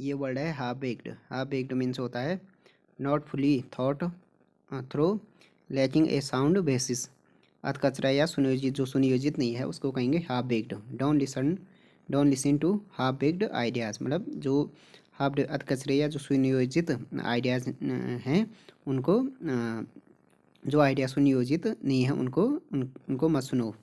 ये वर्ड है half baked half baked means होता है not fully thought through lacking a sound basis अर्थ कचरा या सुनियोजित जो सुनियोजित नहीं है उसको कहेंगे half baked don't listen don't listen to half baked ideas मतलब जो हाफ अर्थ कचरे या जो सुनियोजित आइडियाज़ हैं उनको जो आइडिया सुनियोजित नहीं है उनको उन, उनको मत सुनो